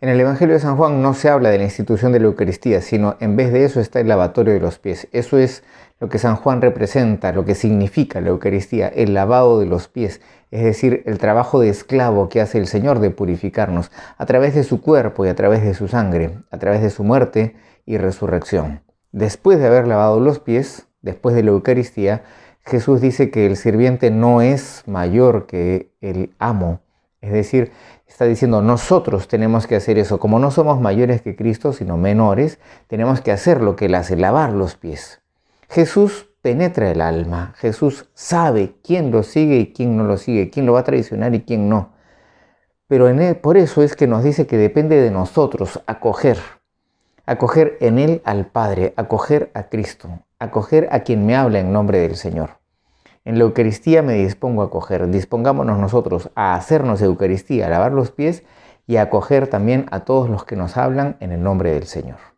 En el Evangelio de San Juan no se habla de la institución de la Eucaristía, sino en vez de eso está el lavatorio de los pies. Eso es lo que San Juan representa, lo que significa la Eucaristía, el lavado de los pies, es decir, el trabajo de esclavo que hace el Señor de purificarnos a través de su cuerpo y a través de su sangre, a través de su muerte y resurrección. Después de haber lavado los pies, después de la Eucaristía, Jesús dice que el sirviente no es mayor que el amo. Es decir, está diciendo, nosotros tenemos que hacer eso. Como no somos mayores que Cristo, sino menores, tenemos que hacer lo que Él hace, lavar los pies. Jesús penetra el alma. Jesús sabe quién lo sigue y quién no lo sigue, quién lo va a traicionar y quién no. Pero en él, por eso es que nos dice que depende de nosotros acoger, acoger en Él al Padre, acoger a Cristo, acoger a quien me habla en nombre del Señor. En la Eucaristía me dispongo a acoger. Dispongámonos nosotros a hacernos Eucaristía, a lavar los pies y a acoger también a todos los que nos hablan en el nombre del Señor.